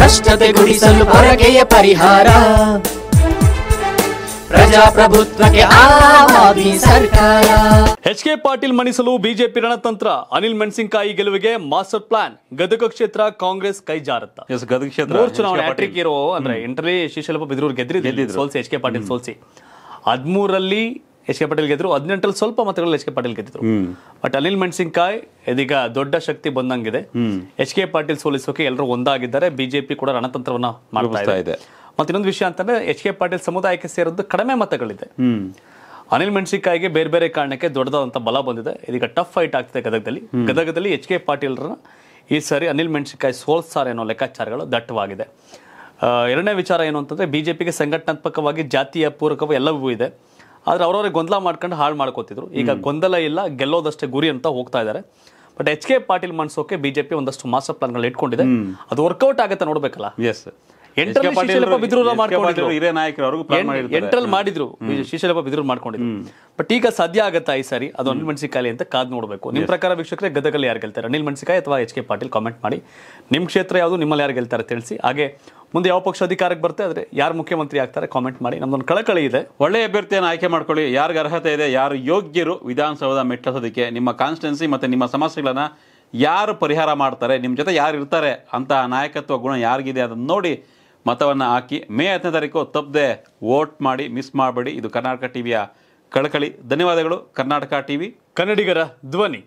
ಭ್ರಷ್ಟತೆ ಗುಡಿಸಲು ಪೊರಕೆಯ ಪರಿಹಾರ ಪ್ರಜಾಪ್ರಭುತ್ವಕ್ಕೆ ಸರ್ಕಾರ ಎಚ್ ಕೆ ಪಾಟೀಲ್ ಮಣಿಸಲು ಬಿಜೆಪಿ ರಣತಂತ್ರ ಅನಿಲ್ ಮೆಣಸಿನಕಾಯಿ ಗೆಲುವಿಗೆ ಮಾಸ್ಟರ್ ಪ್ಲಾನ್ ಗದಗ ಕ್ಷೇತ್ರ ಕಾಂಗ್ರೆಸ್ ಕೈ ಜಾರತ್ತ ಗದಗ ಕ್ಷೇತ್ರ ಚುನಾವಣೆ ಹ್ಯಾಟ್ರಿಕ್ ಇರೋ ಅಂದ್ರೆ ಎಂಟ್ರಿ ಶ್ರೀಶೈಲಪ ಬಿದ್ರೂರ್ ಗೆದ್ರಿ ಸೋಲ್ಸಿ ಎಚ್ ಕೆ ಪಾಟೀಲ್ ಸೋಲ್ಸಿ ಹದ್ಮೂರಲ್ಲಿ ಎಚ್ ಕೆ ಪಾಟೀಲ್ ಗೆದ್ರು ಹದಿನೆಂಟರಲ್ಲಿ ಸ್ವಲ್ಪ ಮತಗಳಲ್ಲಿ ಎಚ್ ಕೆ ಪಾಟೀಲ್ ಗೆದ್ದಿದ್ರು ಬಟ್ ಅನಿಲ್ ಮೆಣಸಿನ್ಕಾಯಿ ಇದೀಗ ದೊಡ್ಡ ಶಕ್ತಿ ಬಂದಂಗಿದೆ ಎಚ್ ಕೆ ಪಾಟೀಲ್ ಸೋಲಿಸೋಕೆ ಎಲ್ಲರೂ ಒಂದಾಗಿದ್ದಾರೆ ಬಿಜೆಪಿ ಕೂಡ ರಣತಂತ್ರವನ್ನ ಮಾಡ್ತಾ ಇದೆ ಮತ್ತೆ ಇನ್ನೊಂದು ವಿಷಯ ಅಂತಂದ್ರೆ ಎಚ್ ಕೆ ಪಾಟೀಲ್ ಸಮುದಾಯಕ್ಕೆ ಸೇರಿದ್ದು ಕಡಿಮೆ ಮತಗಳಿದೆ ಅನಿಲ್ ಮೆಣಸಿನ್ಕಾಯಿಗೆ ಬೇರೆ ಬೇರೆ ಕಾರಣಕ್ಕೆ ದೊಡ್ಡದಾದಂತಹ ಬಲ ಬಂದಿದೆ ಇದೀಗ ಟಫ್ ಫೈಟ್ ಆಗ್ತದೆ ಗದಗದಲ್ಲಿ ಗದಗದಲ್ಲಿ ಎಚ್ ಕೆ ಪಾಟೀಲ್ರನ್ನ ಈ ಸಾರಿ ಅನಿಲ್ ಮೆಣಸಿನ್ಕಾಯಿ ಸೋಲ್ಸ್ತಾರೆ ಅನ್ನೋ ಲೆಕ್ಕಾಚಾರಗಳು ದಟ್ಟವಾಗಿದೆ ಎರಡನೇ ವಿಚಾರ ಏನು ಅಂತಂದ್ರೆ ಬಿಜೆಪಿಗೆ ಸಂಘಟನಾತ್ಮಕವಾಗಿ ಜಾತಿಯ ಪೂರಕವು ಎಲ್ಲವೂ ಇದೆ ಆದರೆ ಅವ್ರವ್ರಿಗೆ ಗೊಂದಲ ಮಾಡ್ಕೊಂಡು ಹಾಳು ಮಾಡ್ಕೋತಿದ್ರು ಈಗ ಗೊಂದಲ ಇಲ್ಲ ಗೆಲ್ಲೋದಷ್ಟೇ ಗುರಿ ಅಂತ ಹೋಗ್ತಾ ಇದ್ದಾರೆ ಬಟ್ ಎಚ್ ಕೆ ಪಾಟೀಲ್ ಮನ್ಸೋಕೆ ಬಿಜೆಪಿ ಒಂದಷ್ಟು ಮಾಸ್ಟರ್ ಪ್ಲಾನ್ಗಳು ಇಟ್ಕೊಂಡಿದೆ ಅದು ವರ್ಕೌಟ್ ಆಗುತ್ತೆ ನೋಡ್ಬೇಕಲ್ಲ ಎಸ್ ಎಂಟರಲ್ಲಿ ಶ್ರೀಶೈಲಪ್ಪ ಬಿದ್ರೂರ ಮಾಡ್ಕೊಂಡಿದ್ರು ಮಾಡಿದ್ರು ಶ್ರೀಶೈಲಪ್ಪ ಬಿದ್ರು ಮಾಡ್ಕೊಂಡಿದ್ರು ಬಟ್ ಈಗ ಸಾಧ್ಯ ಆಗುತ್ತಾ ಈ ಸಾರಿ ಅದು ಅನಿಲ್ ಮೆಣಸಿಕಾಯಿ ಅಂತ ಕಾದ್ ನೋಡಬೇಕು ನಿಮ್ಮ ಪ್ರಕಾರ ವೀಕ್ಷಕರೇ ಗದಗಲ್ಲಿ ಯಾರು ಗೆಲ್ತಾರೆ ಅನಿಲ್ ಮೆಣಸಿಕಾಯಿ ಅಥವಾ ಎಚ್ ಕೆ ಪಾಟೀಲ್ ಕಾಮೆಂಟ್ ಮಾಡಿ ನಿಮ್ಮ ಕ್ಷೇತ್ರ ಯಾವುದು ನಿಮ್ಮಲ್ಲಿ ಯಾರು ಗೆಲ್ತಾರೆ ತಿಳಿಸಿ ಹಾಗೆ ಮುಂದೆ ಯಾವ ಪಕ್ಷ ಅಧಿಕಾರಕ್ಕೆ ಬರುತ್ತೆ ಆದರೆ ಯಾರು ಮುಖ್ಯಮಂತ್ರಿ ಆಗ್ತಾರೆ ಕಾಮೆಂಟ್ ಮಾಡಿ ನಮ್ದೊಂದು ಕಳಕಳಿ ಇದೆ ಒಳ್ಳೆ ಅಭ್ಯರ್ಥಿಯನ್ನು ಆಯ್ಕೆ ಮಾಡ್ಕೊಳ್ಳಿ ಯಾರಿಗೆ ಅರ್ಹತೆ ಇದೆ ಯಾರು ಯೋಗ್ಯರು ವಿಧಾನಸೌಧ ಮೆಟ್ಟಿಸೋದಕ್ಕೆ ನಿಮ್ಮ ಕಾನ್ಸ್ಟಿಟ್ಯೂನ್ಸಿ ಮತ್ತೆ ನಿಮ್ಮ ಸಮಸ್ಯೆಗಳನ್ನು ಯಾರು ಪರಿಹಾರ ಮಾಡ್ತಾರೆ ನಿಮ್ಮ ಜೊತೆ ಯಾರು ಇರ್ತಾರೆ ಅಂತ ನಾಯಕತ್ವ ಗುಣ ಯಾರಿಗಿದೆ ಅದನ್ನು ನೋಡಿ ಮತವನ್ನು ಹಾಕಿ ಮೇ ಹತ್ತನೇ ತಾರೀಕು ತಪ್ಪದೆ ವೋಟ್ ಮಾಡಿ ಮಿಸ್ ಮಾಡಬೇಡಿ ಇದು ಕರ್ನಾಟಕ ಟಿವಿಯ ಕಳಕಳಿ ಧನ್ಯವಾದಗಳು ಕರ್ನಾಟಕ ಟಿವಿ ಕನ್ನಡಿಗರ ಧ್ವನಿ